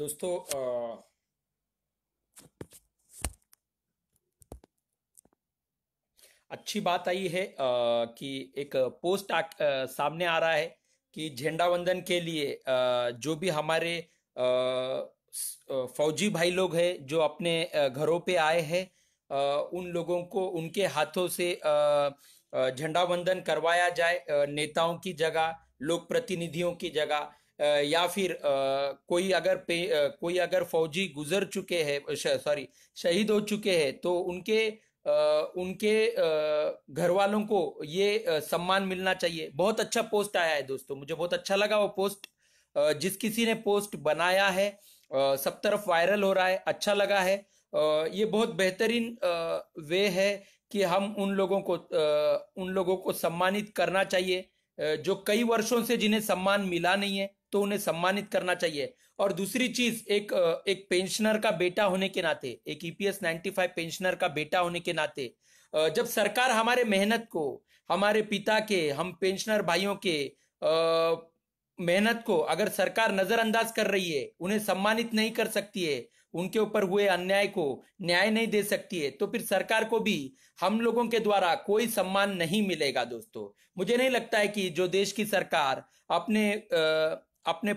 दोस्तों आ, अच्छी बात आई है आ, कि एक पोस्ट आ, आ, सामने आ रहा है कि झंडा वंदन के लिए आ, जो भी हमारे फौजी भाई लोग हैं जो अपने घरों पे आए हैं उन लोगों को उनके हाथों से झंडा वंदन करवाया जाए नेताओं की जगह लोक प्रतिनिधियों की जगह या फिर कोई अगर पे कोई अगर फौजी गुजर चुके हैं सॉरी शहीद हो चुके हैं तो उनके उनके घर वालों को ये सम्मान मिलना चाहिए बहुत अच्छा पोस्ट आया है दोस्तों मुझे बहुत अच्छा लगा वो पोस्ट जिस किसी ने पोस्ट बनाया है सब तरफ वायरल हो रहा है अच्छा लगा है ये बहुत बेहतरीन वे है कि हम उन लोगों को उन लोगों को सम्मानित करना चाहिए जो कई वर्षों से जिन्हें सम्मान मिला नहीं है तो उन्हें सम्मानित करना चाहिए और दूसरी चीज एक एक पेंशनर का बेटा होने के नाते एक ईपीएस 95 पेंशनर का बेटा होने के नाते जब सरकार हमारे मेहनत को हमारे पिता के हम पेंशनर भाइयों के मेहनत को अगर सरकार नजरअंदाज कर रही है उन्हें सम्मानित नहीं कर सकती है उनके ऊपर हुए अन्याय को न्याय नहीं दे सकती है तो फिर सरकार को भी हम लोगों के द्वारा कोई सम्मान नहीं मिलेगा दोस्तों मुझे नहीं लगता है कि जो देश की सरकार अपने आ, अपने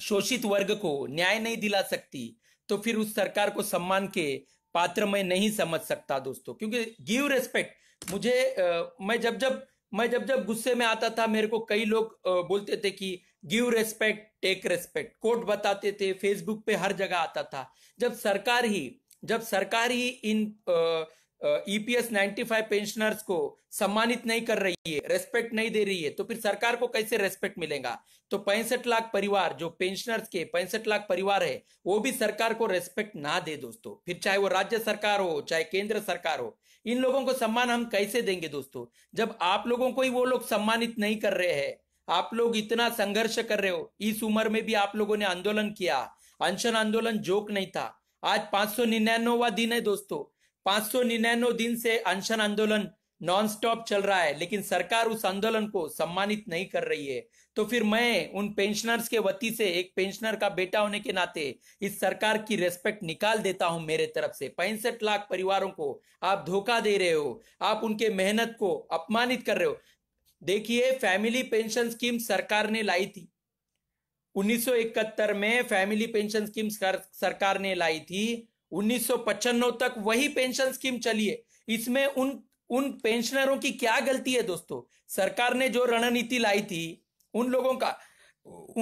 शोषित वर्ग को न्याय नहीं दिला सकती तो फिर उस सरकार को सम्मान के पात्र में नहीं समझ सकता दोस्तों क्योंकि गिव रेस्पेक्ट मुझे आ, मैं जब जब मैं जब जब गुस्से में आता था मेरे को कई लोग आ, बोलते थे कि give respect take respect court बताते थे फेसबुक पे हर जगह आता था जब सरकार ही जब सरकार ही इन आ, ईपीएस uh, 95 पेंशनर्स को सम्मानित नहीं कर रही है रेस्पेक्ट नहीं दे रही है तो फिर सरकार को कैसे रेस्पेक्ट मिलेगा तो पैंसठ लाख परिवार जो पेंशनर्स के पैंसठ लाख परिवार है वो भी सरकार को रेस्पेक्ट ना दे दोस्तों फिर चाहे वो राज्य सरकार हो चाहे केंद्र सरकार हो इन लोगों को सम्मान हम कैसे देंगे दोस्तों जब आप लोगों को ही वो लोग सम्मानित नहीं कर रहे हैं आप लोग इतना संघर्ष कर रहे हो इस उम्र में भी आप लोगों ने आंदोलन किया अनशन आंदोलन जोक नहीं था आज पांच सौ निन्यानवा दिन है दोस्तों 599 दिन से अनशन आंदोलन नॉन स्टॉप चल रहा है लेकिन सरकार उस आंदोलन को सम्मानित नहीं कर रही है तो फिर मैं उन पेंशनर्स के वती से एक पेंशनर का बेटा होने के नाते इस सरकार की रेस्पेक्ट निकाल देता हूं मेरे तरफ से पैंसठ लाख परिवारों को आप धोखा दे रहे हो आप उनके मेहनत को अपमानित कर रहे हो देखिए फैमिली पेंशन स्कीम सरकार ने लाई थी 1971 में फैमिली पेंशन स्कीम सरकार ने लाई थी उन्नीस तक वही पेंशन स्कीम चली है इसमें उन उन पेंशनरों की क्या गलती है दोस्तों सरकार ने जो रणनीति लाई थी उन लोगों का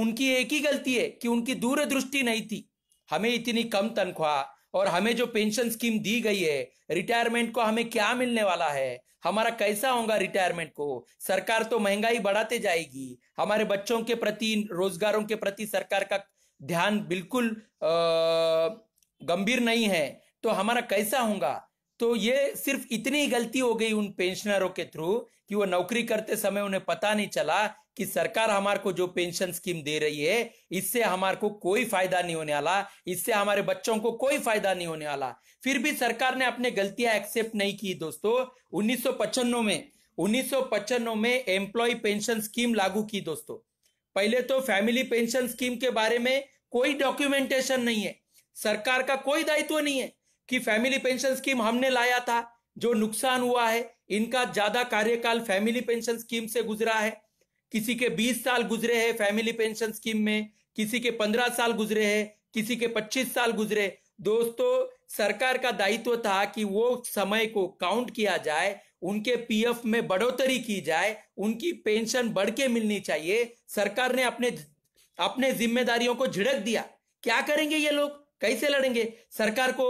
उनकी एक ही गलती है कि उनकी दूरदृष्टि नहीं थी हमें इतनी कम तनख्वाह और हमें जो पेंशन स्कीम दी गई है रिटायरमेंट को हमें क्या मिलने वाला है हमारा कैसा होगा रिटायरमेंट को सरकार तो महंगाई बढ़ाते जाएगी हमारे बच्चों के प्रति रोजगारों के प्रति सरकार का ध्यान बिल्कुल आ, गंभीर नहीं है तो हमारा कैसा होगा तो ये सिर्फ इतनी गलती हो गई उन पेंशनरों के थ्रू कि वो नौकरी करते समय उन्हें पता नहीं चला कि सरकार हमार को जो पेंशन स्कीम दे रही है इससे हमार को कोई फायदा नहीं होने वाला इससे हमारे बच्चों को कोई फायदा नहीं होने वाला फिर भी सरकार ने अपने गलतियां एक्सेप्ट नहीं की दोस्तों उन्नीस में उन्नीस में एम्प्लॉय पेंशन स्कीम लागू की दोस्तों पहले तो फैमिली पेंशन स्कीम के बारे में कोई डॉक्यूमेंटेशन नहीं है सरकार का कोई दायित्व नहीं है कि फैमिली पेंशन स्कीम हमने लाया था जो नुकसान हुआ है इनका ज्यादा कार्यकाल फैमिली पेंशन स्कीम से गुजरा है किसी के 20 साल गुजरे हैं फैमिली पेंशन स्कीम में किसी के 15 साल गुजरे हैं किसी के 25 साल गुजरे दोस्तों सरकार का दायित्व था कि वो समय को काउंट किया जाए उनके पीएफ में बढ़ोतरी की जाए उनकी पेंशन बढ़ के मिलनी चाहिए सरकार ने अपने अपने जिम्मेदारियों को झिड़क दिया क्या करेंगे ये लोग कैसे लड़ेंगे सरकार को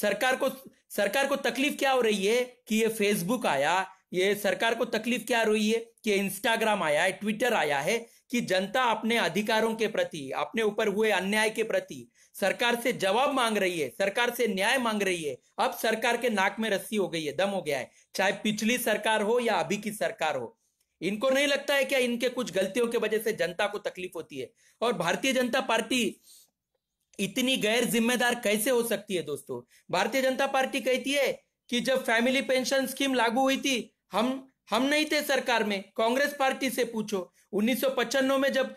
सरकार को सरकार को तकलीफ क्या हो रही है कि ये फेसबुक आया ये सरकार को तकलीफ क्या हो रही है कि इंस्टाग्राम आया है ट्विटर आया है कि जनता अपने अधिकारों के प्रति अपने ऊपर हुए अन्याय के प्रति सरकार से जवाब मांग रही है सरकार से न्याय मांग रही है अब सरकार के नाक में रस्सी हो गई है दम हो गया है चाहे पिछली सरकार हो या अभी की सरकार हो इनको नहीं लगता है क्या इनके कुछ गलतियों के वजह से जनता को तकलीफ होती है और भारतीय जनता पार्टी इतनी गैर जिम्मेदार कैसे हो सकती है दोस्तों भारतीय जनता पार्टी कहती है कि जब फैमिली पेंशन स्कीम लागू हुई थी हम हम नहीं थे सरकार में कांग्रेस पार्टी से पूछो उन्नीस में जब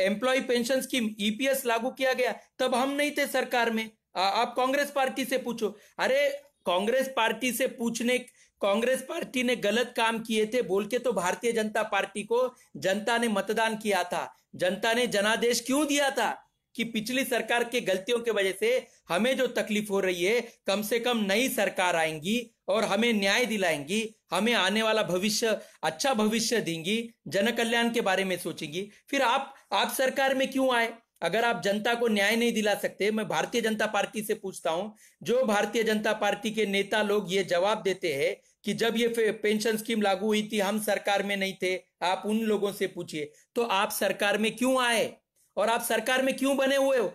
एम्प्लॉय पेंशन स्कीम ईपीएस लागू किया गया तब हम नहीं थे सरकार में आ, आप कांग्रेस पार्टी से पूछो अरे कांग्रेस पार्टी से पूछने कांग्रेस पार्टी ने गलत काम किए थे बोल के तो भारतीय जनता पार्टी को जनता ने मतदान किया था जनता ने जनादेश क्यों दिया था कि पिछली सरकार के गलतियों की वजह से हमें जो तकलीफ हो रही है कम से कम नई सरकार आएंगी और हमें न्याय दिलाएंगी हमें आने वाला भविष्य अच्छा भविष्य देंगी जनकल्याण के बारे में सोचेंगी फिर आप आप सरकार में क्यों आए अगर आप जनता को न्याय नहीं दिला सकते मैं भारतीय जनता पार्टी से पूछता हूं जो भारतीय जनता पार्टी के नेता लोग ये जवाब देते हैं कि जब ये पेंशन स्कीम लागू हुई थी हम सरकार में नहीं थे आप उन लोगों से पूछिए तो आप सरकार में क्यों आए और आप सरकार में क्यों बने हुए हो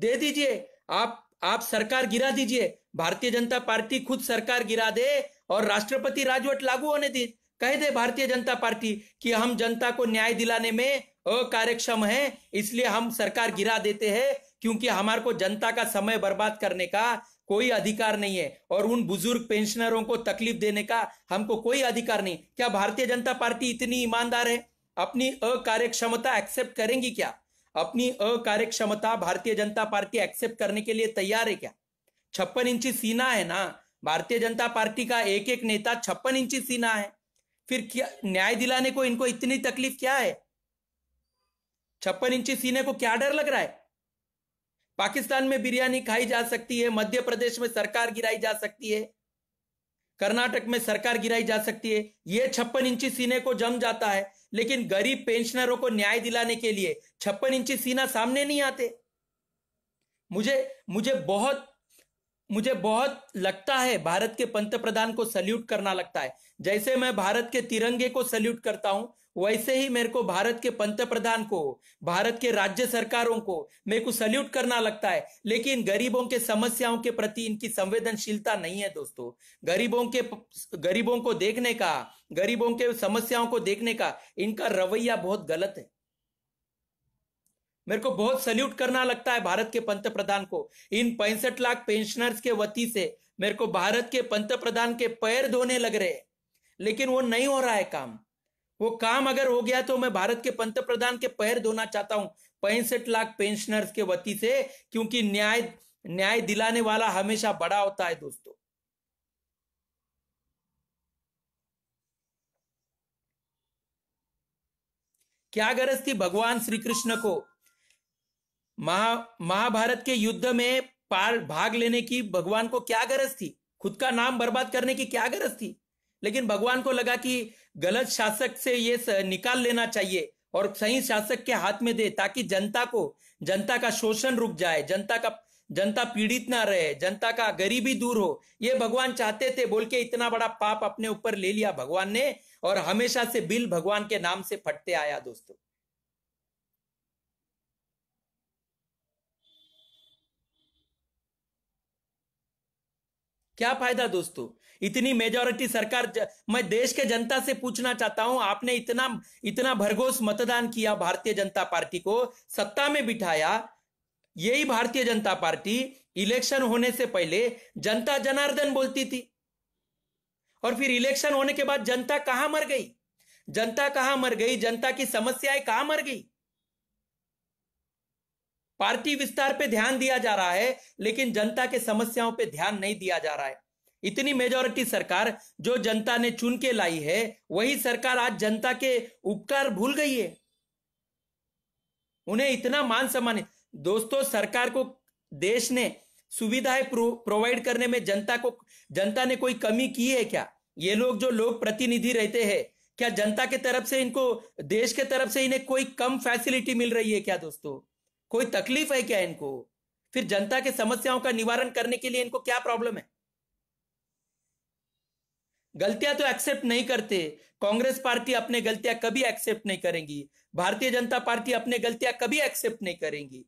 दे दीजिए आप आप सरकार गिरा दीजिए भारतीय जनता पार्टी खुद सरकार गिरा दे और राष्ट्रपति राजवट लागू होने दी कह दे भारतीय जनता पार्टी कि हम जनता को न्याय दिलाने में अकार्यक्षम है इसलिए हम सरकार गिरा देते हैं क्योंकि हमारे को जनता का समय बर्बाद करने का कोई अधिकार नहीं है और उन बुजुर्ग पेंशनरों को तकलीफ देने का हमको कोई अधिकार नहीं क्या भारतीय जनता पार्टी इतनी ईमानदार है अपनी अकार्यक्षमता एक्सेप्ट करेंगी क्या अपनी अकार्यक्षमता भारतीय जनता पार्टी एक्सेप्ट करने के लिए तैयार है क्या छप्पन इंची सीना है ना भारतीय जनता पार्टी का एक एक नेता छप्पन इंची सीना है फिर क्या न्याय दिलाने को इनको इतनी तकलीफ क्या है छप्पन इंची सीने को क्या डर लग रहा है पाकिस्तान में बिरयानी खाई जा सकती है मध्य प्रदेश में सरकार गिराई जा सकती है कर्नाटक में सरकार गिराई जा सकती है यह छप्पन इंची सीने को जम जाता है लेकिन गरीब पेंशनरों को न्याय दिलाने के लिए छप्पन इंची सीना सामने नहीं आते मुझे मुझे बहुत मुझे बहुत लगता है भारत के पंत प्रधान को सल्यूट करना लगता है जैसे मैं भारत के तिरंगे को सल्यूट करता हूं वैसे ही मेरे को भारत के पंत प्रधान को भारत के राज्य सरकारों को मेरे को सल्यूट करना लगता है लेकिन गरीबों के समस्याओं के प्रति इनकी संवेदनशीलता नहीं है दोस्तों गरीबों के गरीबों को देखने का गरीबों के समस्याओं को देखने का इनका रवैया बहुत गलत है मेरे को बहुत सल्यूट करना लगता है भारत के पंत प्रधान को इन पैंसठ लाख पेंशनर्स के वती से मेरे को भारत के पंत प्रधान के पैर धोने लग रहे लेकिन वो नहीं हो रहा है काम वो काम अगर हो गया तो मैं भारत के पंत प्रधान के पैर धोना चाहता हूं पैंसठ लाख पेंशनर्स के वती से क्योंकि न्याय न्याय दिलाने वाला हमेशा बड़ा होता है दोस्तों क्या गरज थी भगवान श्री कृष्ण को महा महाभारत के युद्ध में पार भाग लेने की भगवान को क्या गरज थी खुद का नाम बर्बाद करने की क्या गरज थी लेकिन भगवान को लगा कि गलत शासक से ये निकाल लेना चाहिए और सही शासक के हाथ में दे ताकि जनता को जनता का शोषण रुक जाए जनता का जनता पीड़ित ना रहे जनता का गरीबी दूर हो ये भगवान चाहते थे बोल के इतना बड़ा पाप अपने ऊपर ले लिया भगवान ने और हमेशा से बिल भगवान के नाम से फटते आया दोस्तों क्या फायदा दोस्तों इतनी मेजोरिटी सरकार मैं देश के जनता से पूछना चाहता हूं आपने इतना इतना भरघोस मतदान किया भारतीय जनता पार्टी को सत्ता में बिठाया यही भारतीय जनता पार्टी इलेक्शन होने से पहले जनता जनार्दन बोलती थी और फिर इलेक्शन होने के बाद जनता कहां मर गई जनता कहां मर गई जनता की समस्याएं कहां मर गई पार्टी विस्तार पे ध्यान दिया जा रहा है लेकिन जनता के समस्याओं पे ध्यान नहीं दिया जा रहा है इतनी मेजोरिटी सरकार जो जनता ने चुन के लाई है वही सरकार आज जनता के उपकार भूल गई है उन्हें इतना मान सम्मान दोस्तों सरकार को देश ने सुविधाएं प्रोवाइड करने में जनता को जनता ने कोई कमी की है क्या ये लोग जो लोग प्रतिनिधि रहते हैं क्या जनता के तरफ से इनको देश के तरफ से इन्हें कोई कम फैसिलिटी मिल रही है क्या दोस्तों कोई तकलीफ है क्या इनको फिर जनता के समस्याओं का निवारण करने के लिए इनको क्या प्रॉब्लम है गलतियां तो एक्सेप्ट नहीं करते कांग्रेस पार्टी अपने गलतियां कभी एक्सेप्ट नहीं करेंगी भारतीय जनता पार्टी अपने गलतियां कभी एक्सेप्ट नहीं करेंगी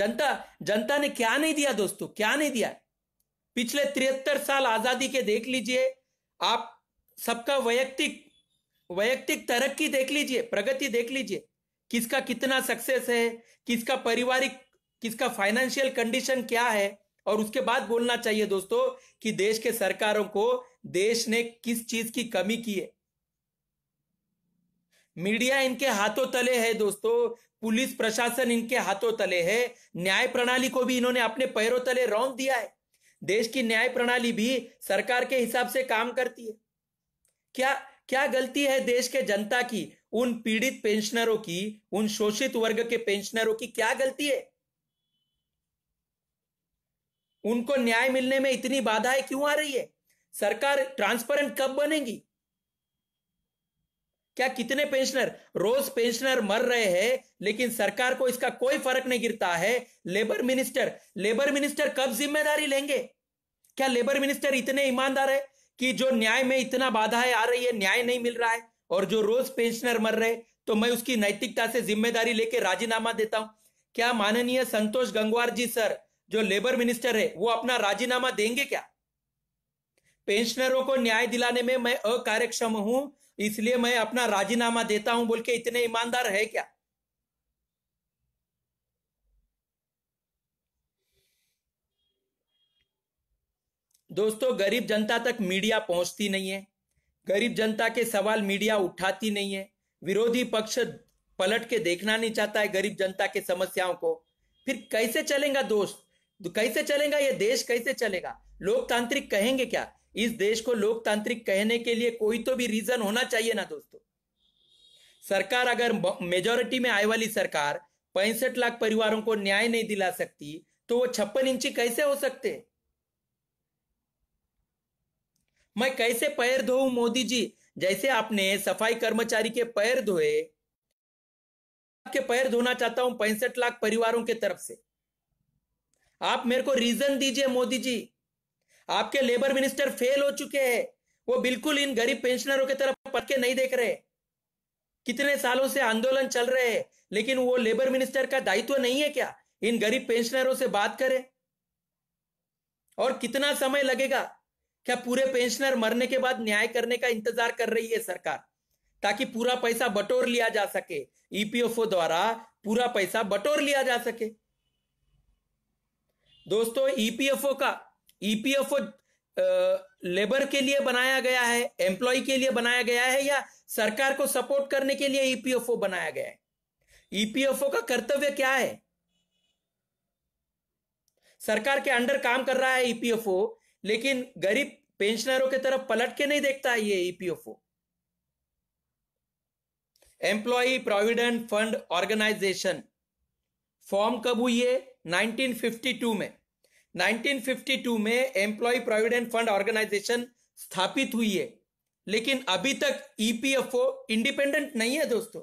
जनता जनता ने क्या नहीं दिया दोस्तों क्या नहीं दिया पिछले तिहत्तर साल आजादी के देख लीजिए आप सबका वैयक्तिक वैयक्तिक तरक्की देख लीजिए प्रगति देख लीजिए किसका कितना सक्सेस है किसका पारिवारिक किसका फाइनेंशियल कंडीशन क्या है और उसके बाद बोलना चाहिए दोस्तों कि देश के सरकारों को देश ने किस चीज की कमी की है मीडिया इनके हाथों तले है दोस्तों पुलिस प्रशासन इनके हाथों तले है न्याय प्रणाली को भी इन्होंने अपने पैरों तले रौन दिया है देश की न्याय प्रणाली भी सरकार के हिसाब से काम करती है क्या क्या गलती है देश के जनता की उन पीड़ित पेंशनरों की उन शोषित वर्ग के पेंशनरों की क्या गलती है उनको न्याय मिलने में इतनी बाधाएं क्यों आ रही है सरकार ट्रांसपेरेंट कब बनेगी क्या कितने पेंशनर रोज पेंशनर मर रहे हैं लेकिन सरकार को इसका कोई फर्क नहीं गिरता है लेबर मिनिस्टर लेबर मिनिस्टर कब जिम्मेदारी लेंगे क्या लेबर मिनिस्टर इतने ईमानदार है कि जो न्याय में इतना बाधाएं आ रही है न्याय नहीं मिल रहा है और जो रोज पेंशनर मर रहे तो मैं उसकी नैतिकता से जिम्मेदारी लेके राजीनामा देता हूं क्या माननीय संतोष गंगवार जी सर जो लेबर मिनिस्टर है वो अपना राजीनामा देंगे क्या पेंशनरों को न्याय दिलाने में मैं अकार्यक्षम हूं इसलिए मैं अपना राजीनामा देता हूं बोल के इतने ईमानदार है क्या दोस्तों गरीब जनता तक मीडिया पहुंचती नहीं है गरीब जनता के सवाल मीडिया उठाती नहीं है विरोधी पक्ष पलट के देखना नहीं चाहता है गरीब जनता के समस्याओं को फिर कैसे चलेगा दोस्त तो कैसे चलेगा ये देश कैसे चलेगा लोकतांत्रिक कहेंगे क्या इस देश को लोकतांत्रिक कहने के लिए कोई तो भी रीजन होना चाहिए ना दोस्तों सरकार अगर मेजोरिटी में आए वाली सरकार पैंसठ लाख परिवारों को न्याय नहीं दिला सकती तो वो छप्पन इंची कैसे हो सकते मैं कैसे पैर धोऊ मोदी जी जैसे आपने सफाई कर्मचारी के पैर धोए आपके पैर धोना चाहता हूं पैंसठ लाख परिवारों के तरफ से आप मेरे को रीजन दीजिए मोदी जी आपके लेबर मिनिस्टर फेल हो चुके हैं वो बिल्कुल इन गरीब पेंशनरों की तरफ के नहीं देख रहे कितने सालों से आंदोलन चल रहे हैं लेकिन वो लेबर मिनिस्टर का दायित्व तो नहीं है क्या इन गरीब पेंशनरों से बात करें और कितना समय लगेगा क्या पूरे पेंशनर मरने के बाद न्याय करने का इंतजार कर रही है सरकार ताकि पूरा पैसा बटोर लिया जा सके ईपीएफओ e द्वारा पूरा पैसा बटोर लिया जा सके दोस्तों ईपीएफओ e का ईपीएफओ e लेबर के लिए बनाया गया है एम्प्लॉय के लिए बनाया गया है या सरकार को सपोर्ट करने के लिए ईपीएफओ e बनाया गया है ईपीएफओ का कर्तव्य क्या है सरकार के अंडर काम कर रहा है ईपीएफओ लेकिन गरीब पेंशनरों की तरफ पलट के नहीं देखता है ये EPFO employee provident fund organisation form कब हुई है 1952 में 1952 में एम्प्लॉय प्रोविडेंट फंड ऑर्गेनाइजेशन स्थापित हुई है लेकिन अभी तक ईपीएफओ इंडिपेंडेंट नहीं है दोस्तों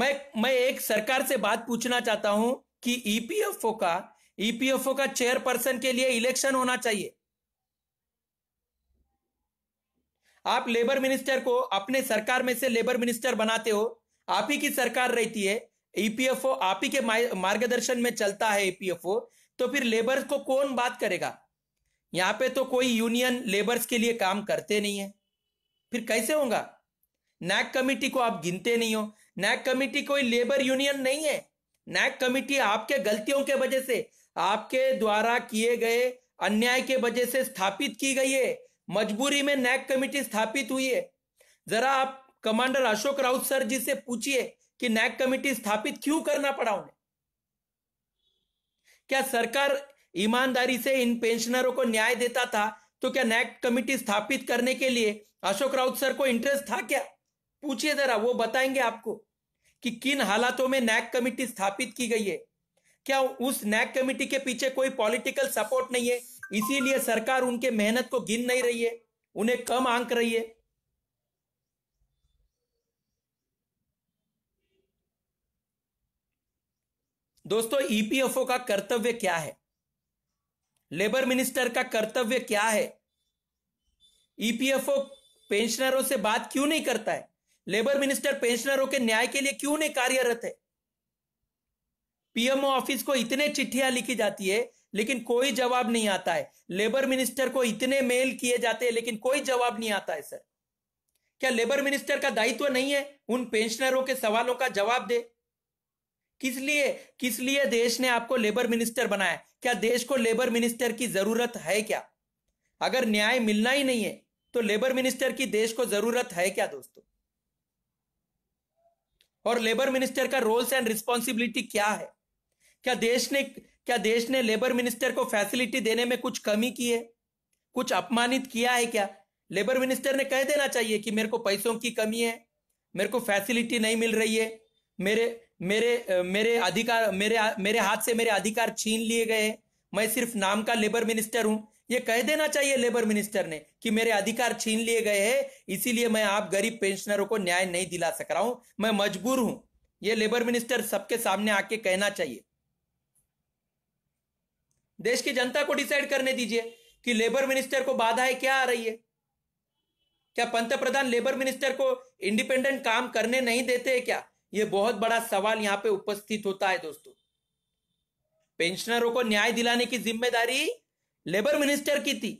मैं मैं एक सरकार से बात पूछना चाहता हूं कि ईपीएफओ का ईपीएफओ का चेयरपर्सन के लिए इलेक्शन होना चाहिए आप लेबर मिनिस्टर को अपने सरकार में से लेबर मिनिस्टर बनाते हो आप ही की सरकार रहती है ईपीएफओ आप ही के मार्गदर्शन में चलता है ईपीएफओ तो फिर लेबर्स को कौन बात करेगा यहां पे तो कोई यूनियन लेबर्स के लिए काम करते नहीं है फिर कैसे होगा नैक कमिटी को आप गिनते नहीं हो नैक कमिटी कोई लेबर यूनियन नहीं है नैक कमिटी आपके गलतियों के वजह से आपके द्वारा किए गए अन्याय के वजह से स्थापित की गई है मजबूरी में नैक कमिटी स्थापित हुई है जरा आप कमांडर अशोक राउत सर जी से पूछिए कि नैक कमेटी स्थापित क्यों करना पड़ा उन्हें क्या सरकार ईमानदारी से इन पेंशनरों को न्याय देता था तो क्या नैक कमेटी स्थापित करने के लिए अशोक राउत सर को इंटरेस्ट था क्या पूछिए जरा वो बताएंगे आपको कि किन हालातों में नैक कमेटी स्थापित की गई है क्या उस नैक कमेटी के पीछे कोई पॉलिटिकल सपोर्ट नहीं है इसीलिए सरकार उनके मेहनत को गिन नहीं रही है उन्हें कम आंक रही है दोस्तों ईपीएफओ e का कर्तव्य क्या है लेबर मिनिस्टर का कर्तव्य क्या है ईपीएफओ e पेंशनरों से बात क्यों नहीं करता है लेबर मिनिस्टर पेंशनरों के न्याय के लिए क्यों नहीं कार्यरत है पीएमओ ऑफिस को इतने चिट्ठियां लिखी जाती है लेकिन कोई जवाब नहीं आता है लेबर मिनिस्टर को इतने मेल किए जाते हैं लेकिन कोई जवाब नहीं आता है सर क्या लेबर मिनिस्टर का दायित्व नहीं है उन पेंशनरों के सवालों का जवाब दे किस लिए किस लिए देश ने आपको लेबर मिनिस्टर बनाया क्या देश को लेबर मिनिस्टर की जरूरत है क्या अगर न्याय मिलना ही नहीं है तो लेबर मिनिस्टर की देश को जरूरत है क्या दोस्तों और लेबर मिनिस्टर का रोल्स एंड रिस्पॉन्सिबिलिटी क्या है क्या देश ने क्या देश ने लेबर मिनिस्टर को फैसिलिटी देने में कुछ कमी की है कुछ अपमानित किया है क्या लेबर मिनिस्टर ने कह देना चाहिए कि मेरे को पैसों की कमी है मेरे को फैसिलिटी नहीं मिल रही है मेरे मेरे मेरे अधिकार मेरे मेरे हाथ से मेरे अधिकार छीन लिए गए मैं सिर्फ नाम का लेबर मिनिस्टर हूं ये कह देना चाहिए लेबर मिनिस्टर ने कि मेरे अधिकार छीन लिए गए हैं इसीलिए मैं आप गरीब पेंशनरों को न्याय नहीं दिला सक रहा हूं मैं मजबूर हूं ये लेबर मिनिस्टर सबके सामने आके कहना चाहिए देश की जनता को डिसाइड करने दीजिए कि लेबर मिनिस्टर को बाधाएं क्या आ रही है क्या पंत लेबर मिनिस्टर को इंडिपेंडेंट काम करने नहीं देते है क्या यह बहुत बड़ा सवाल यहां पे उपस्थित होता है दोस्तों पेंशनरों को न्याय दिलाने की जिम्मेदारी लेबर मिनिस्टर की थी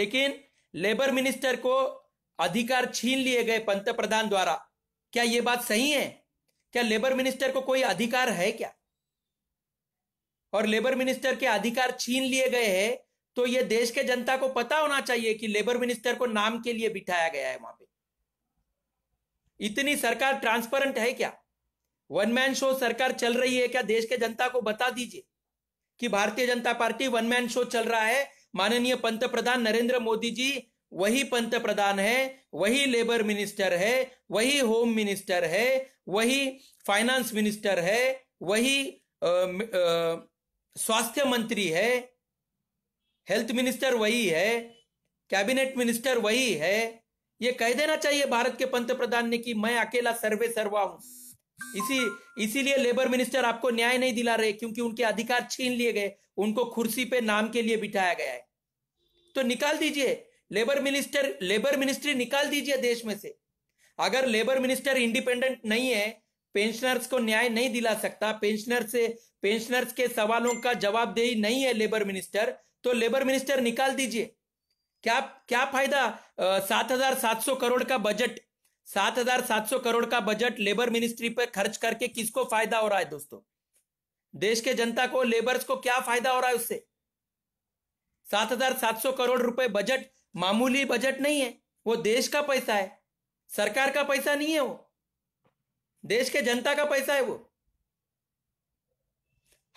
लेकिन लेबर मिनिस्टर को अधिकार छीन लिए गए पंतप्रधान द्वारा क्या यह बात सही है क्या लेबर मिनिस्टर को कोई अधिकार है क्या और लेबर मिनिस्टर के अधिकार छीन लिए गए हैं तो यह देश के जनता को पता होना चाहिए कि लेबर मिनिस्टर को नाम के लिए बिठाया गया है वहां पे इतनी सरकार ट्रांसपेरेंट है क्या वन मैन शो सरकार चल रही है क्या देश के जनता को बता दीजिए कि भारतीय जनता पार्टी वन मैन शो चल रहा है माननीय पंत प्रधान नरेंद्र मोदी जी वही पंत प्रधान है वही लेबर मिनिस्टर है वही होम मिनिस्टर है वही फाइनेंस मिनिस्टर है वही स्वास्थ्य मंत्री है हेल्थ मिनिस्टर वही है कैबिनेट मिनिस्टर वही है ये कह देना चाहिए भारत के पंत प्रधान ने कि मैं अकेला सर्वे सर्वा हूं इसी इसीलिए लेबर मिनिस्टर आपको न्याय नहीं दिला रहे क्योंकि उनके अधिकार छीन लिए गए उनको कुर्सी पे नाम के लिए बिठाया गया है तो निकाल दीजिए लेबर मिनिस्टर लेबर मिनिस्ट्री निकाल दीजिए देश में से अगर लेबर मिनिस्टर इंडिपेंडेंट नहीं है पेंशनर्स को न्याय नहीं दिला सकता पेंशनर से पेंशनर्स के सवालों का जवाबदेही नहीं है लेबर मिनिस्टर तो लेबर मिनिस्टर निकाल दीजिए क्या क्या फायदा सात हजार सात सौ करोड़ का बजट सात हजार सात सौ करोड़ का बजट लेबर मिनिस्ट्री पर खर्च करके किसको फायदा हो रहा है दोस्तों देश के जनता को लेबर्स को क्या फायदा हो रहा है उससे सात हजार सात सौ करोड़ रुपए बजट मामूली बजट नहीं है वो देश का पैसा है सरकार का पैसा नहीं है वो देश के जनता का पैसा है वो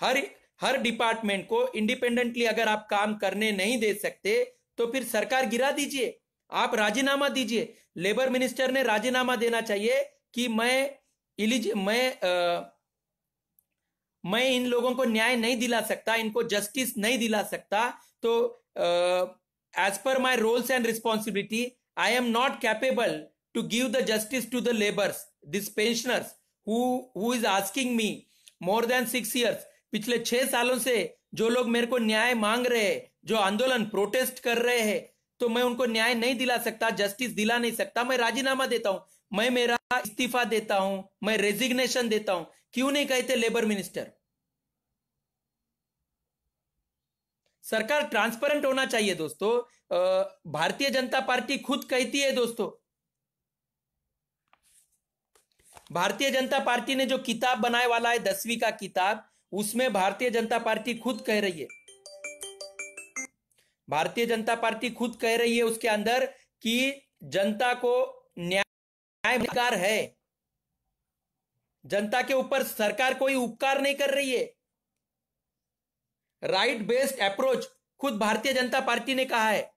हर हर डिपार्टमेंट को इंडिपेंडेंटली अगर आप काम करने नहीं दे सकते तो फिर सरकार गिरा दीजिए आप राजीनामा दीजिए लेबर मिनिस्टर ने राजीनामा देना चाहिए कि मैं इलिज मैं आ, मैं इन लोगों को न्याय नहीं दिला सकता इनको जस्टिस नहीं दिला सकता तो as per my roles and responsibility I am not capable to give the justice to the labours this pensioners who is asking me more than six years पिछले छह सालों से जो लोग मेरे को न्याय मांग रहे हैं जो आंदोलन प्रोटेस्ट कर रहे हैं तो मैं उनको न्याय नहीं दिला सकता जस्टिस दिला नहीं सकता मैं राजीनामा देता हूं मैं मेरा इस्तीफा देता हूं मैं रेजिग्नेशन देता हूं क्यों नहीं कहते लेबर मिनिस्टर सरकार ट्रांसपेरेंट होना चाहिए दोस्तों भारतीय जनता पार्टी खुद कहती है दोस्तों भारतीय जनता पार्टी ने जो किताब बनाए वाला है दसवीं का किताब उसमें भारतीय जनता पार्टी खुद कह रही है भारतीय जनता पार्टी खुद कह रही है उसके अंदर कि जनता को न्याय अधिकार है जनता के ऊपर सरकार कोई उपकार नहीं कर रही है राइट बेस्ड अप्रोच खुद भारतीय जनता पार्टी ने कहा है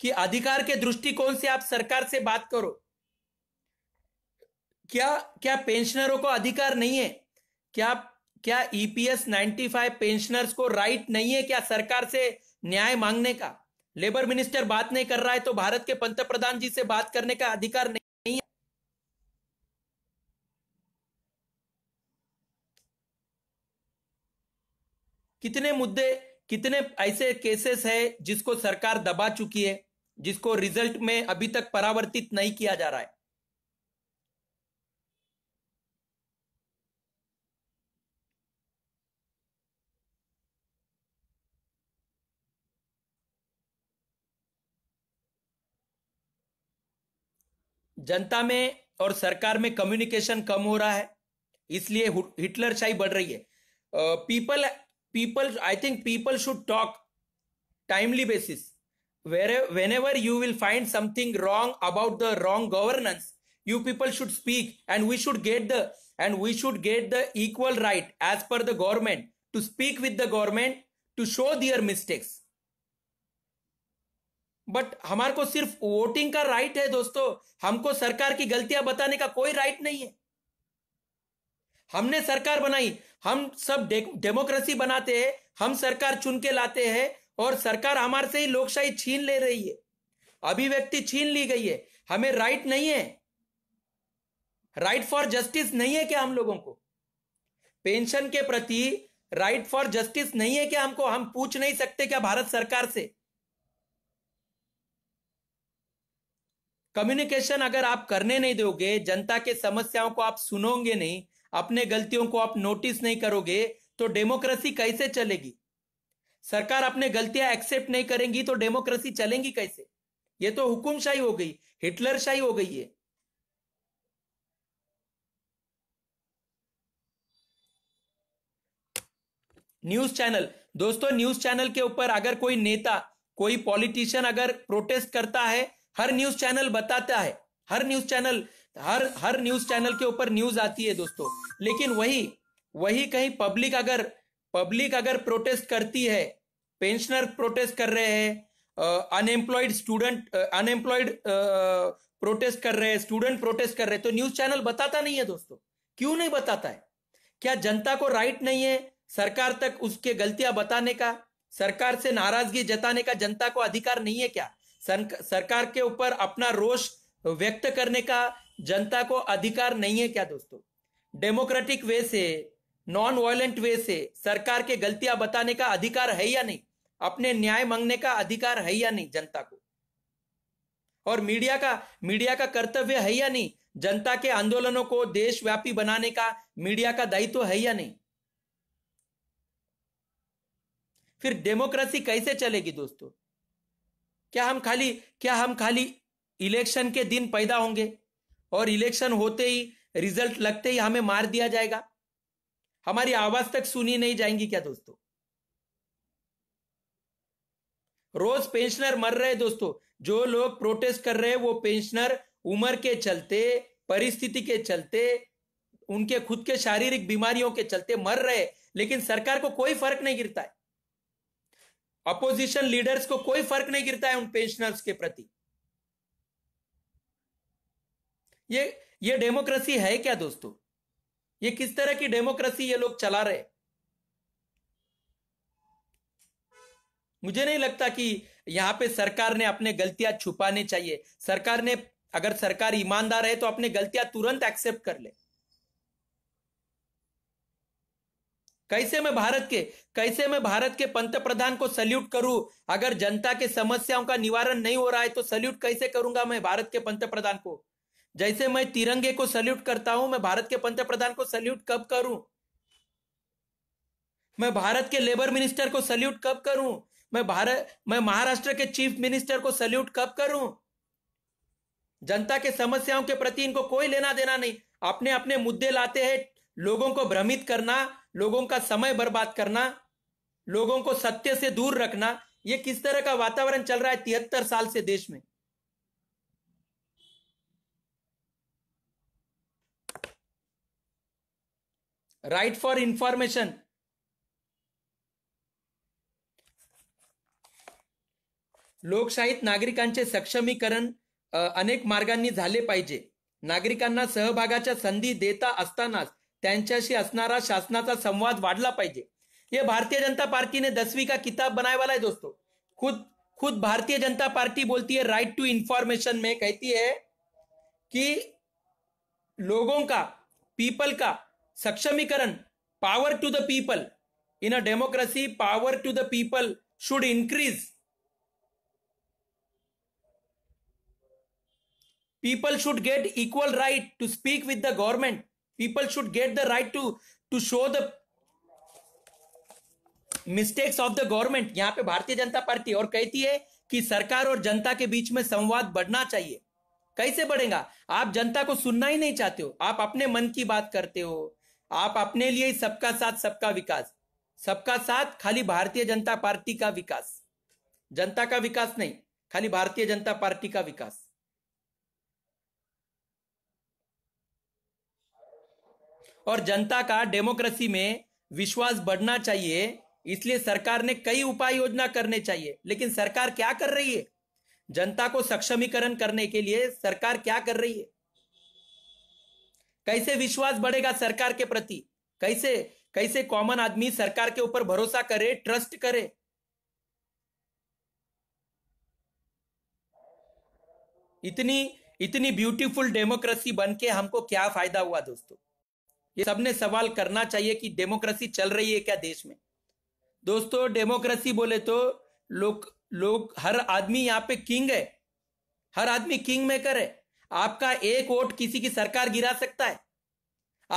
कि अधिकार के दृष्टिकोण से आप सरकार से बात करो क्या क्या पेंशनरों को अधिकार नहीं है क्या क्या ईपीएस 95 पेंशनर्स को राइट नहीं है क्या सरकार से न्याय मांगने का लेबर मिनिस्टर बात नहीं कर रहा है तो भारत के पंत प्रधान जी से बात करने का अधिकार नहीं है कितने मुद्दे कितने ऐसे केसेस है जिसको सरकार दबा चुकी है जिसको रिजल्ट में अभी तक परावर्तित नहीं किया जा रहा है जनता में और सरकार में कम्युनिकेशन कम हो रहा है इसलिए हिटलर शाही बढ़ रही है people people I think people should talk timely basis where whenever you will find something wrong about the wrong governance you people should speak and we should get the and we should get the equal right as per the government to speak with the government to show their mistakes but हमारे को सिर्फ voting का right है दोस्तों हमको सरकार की गलतियां बताने का कोई राइट नहीं है हमने सरकार बनाई हम सब डेमोक्रेसी बनाते हैं हम सरकार चुन के लाते हैं और सरकार हमारे से ही लोकशाही छीन ले रही है अभिव्यक्ति छीन ली गई है हमें राइट नहीं है राइट फॉर जस्टिस नहीं है क्या हम लोगों को पेंशन के प्रति राइट फॉर जस्टिस नहीं है क्या हमको हम पूछ नहीं सकते क्या भारत सरकार से कम्युनिकेशन अगर आप करने नहीं दोगे जनता के समस्याओं को आप सुनोगे नहीं अपने गलतियों को आप नोटिस नहीं करोगे तो डेमोक्रेसी कैसे चलेगी सरकार अपने गलतियां एक्सेप्ट नहीं करेंगी तो डेमोक्रेसी चलेंगी कैसे ये तो हुकुमशाही हो गई हिटलर शाही हो गई है न्यूज चैनल दोस्तों न्यूज चैनल के ऊपर अगर कोई नेता कोई पॉलिटिशियन अगर प्रोटेस्ट करता है हर न्यूज चैनल बताता है हर न्यूज चैनल हर हर न्यूज चैनल के ऊपर न्यूज आती है दोस्तों लेकिन वही वही कहीं पब्लिक अगर पब्लिक अगर प्रोटेस्ट करती है पेंशनर प्रोटेस्ट कर रहे हैं अनएम्प्लॉयड स्टूडेंट अनएम्प्लॉयड प्रोटेस्ट कर रहे हैं स्टूडेंट प्रोटेस्ट कर रहे हैं तो न्यूज चैनल बताता नहीं है दोस्तों क्यों नहीं बताता है क्या जनता को राइट नहीं है सरकार तक उसके गलतियां बताने का सरकार से नाराजगी जताने का जनता को अधिकार नहीं है क्या सरकार के ऊपर अपना रोष व्यक्त करने का जनता को अधिकार नहीं है क्या दोस्तों डेमोक्रेटिक वे से नॉन वायलेंट वे से सरकार के गलतियां बताने का अधिकार है या नहीं अपने न्याय मांगने का अधिकार है या नहीं जनता को और मीडिया का मीडिया का कर्तव्य है या नहीं जनता के आंदोलनों को देशव्यापी बनाने का मीडिया का दायित्व तो है या नहीं फिर डेमोक्रेसी कैसे चलेगी दोस्तों क्या हम खाली क्या हम खाली इलेक्शन के दिन पैदा होंगे और इलेक्शन होते ही रिजल्ट लगते ही हमें मार दिया जाएगा हमारी आवाज तक सुनी नहीं जाएंगी क्या दोस्तों रोज पेंशनर मर रहे दोस्तों जो लोग प्रोटेस्ट कर रहे हैं वो पेंशनर उम्र के चलते परिस्थिति के चलते उनके खुद के शारीरिक बीमारियों के चलते मर रहे लेकिन सरकार को कोई फर्क नहीं गिरता है अपोजिशन लीडर्स को कोई फर्क नहीं गिरता है उन पेंशनर्स के प्रति ये ये डेमोक्रेसी है क्या दोस्तों ये किस तरह की डेमोक्रेसी ये लोग चला रहे मुझे नहीं लगता कि यहां पे सरकार ने अपने गलतियां छुपाने चाहिए सरकार ने अगर सरकार ईमानदार है तो अपने गलतियां तुरंत एक्सेप्ट कर ले कैसे मैं भारत के कैसे मैं भारत के पंत प्रधान को सल्यूट करूं अगर जनता के समस्याओं का निवारण नहीं हो रहा है तो सल्यूट कैसे करूंगा मैं भारत के पंत प्रधान को जैसे मैं तिरंगे को सल्यूट करता हूं मैं भारत के पंत प्रधान को सल्यूट कब करूं मैं भारत के लेबर मिनिस्टर को सल्यूट कब करूं मैं भारत मैं महाराष्ट्र के चीफ मिनिस्टर को सल्यूट कब करूं जनता के समस्याओं के प्रति इनको कोई लेना देना नहीं अपने अपने मुद्दे लाते हैं लोगों को भ्रमित करना लोगों का समय बर्बाद करना लोगों को सत्य से दूर रखना ये किस तरह का वातावरण चल रहा है तिहत्तर साल से देश में राइट फॉर इंफॉर्मेशन लोकशाहीत नागरिकांचे सक्षमीकरण अनेक मार्गांनी झाले पाहिजे नागरिकांना सहभागाच्या संधी देता असतानाच शासना का संवाद वाढला पाजे ये भारतीय जनता पार्टी ने दसवीं का किताब बनाए वाला है दोस्तों खुद खुद भारतीय जनता पार्टी बोलती है राइट टू इंफॉर्मेशन में कहती है कि लोगों का पीपल का सक्षमीकरण power to the people in a democracy power to the people should increase people should get equal right to speak with the government people should get the right to to show the mistakes of the government यहां पे भारतीय जनता party और कहती है कि सरकार और जनता के बीच में संवाद बढ़ना चाहिए कैसे बढ़ेगा आप जनता को सुनना ही नहीं चाहते हो आप अपने मन की बात करते हो आप अपने लिए सबका साथ सबका विकास सबका साथ खाली भारतीय जनता पार्टी का विकास जनता का विकास नहीं खाली भारतीय जनता पार्टी का विकास और जनता का डेमोक्रेसी में विश्वास बढ़ना चाहिए इसलिए सरकार ने कई उपाय योजना करने चाहिए लेकिन सरकार क्या कर रही है जनता को सक्षमीकरण करने के लिए सरकार क्या कर रही है कैसे विश्वास बढ़ेगा सरकार के प्रति कैसे कैसे कॉमन आदमी सरकार के ऊपर भरोसा करे ट्रस्ट करे इतनी इतनी ब्यूटीफुल डेमोक्रेसी बन के हमको क्या फायदा हुआ दोस्तों ये सबने सवाल करना चाहिए कि डेमोक्रेसी चल रही है क्या देश में दोस्तों डेमोक्रेसी बोले तो लोग लोग हर आदमी यहाँ पे किंग है हर आदमी किंग मेकर है आपका एक वोट किसी की सरकार गिरा सकता है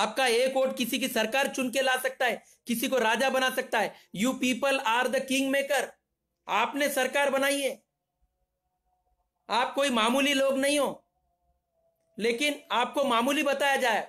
आपका एक वोट किसी की सरकार चुन के ला सकता है किसी को राजा बना सकता है you people are the king maker आपने सरकार बनाई है आप कोई मामूली लोग नहीं हो लेकिन आपको मामूली बताया जाए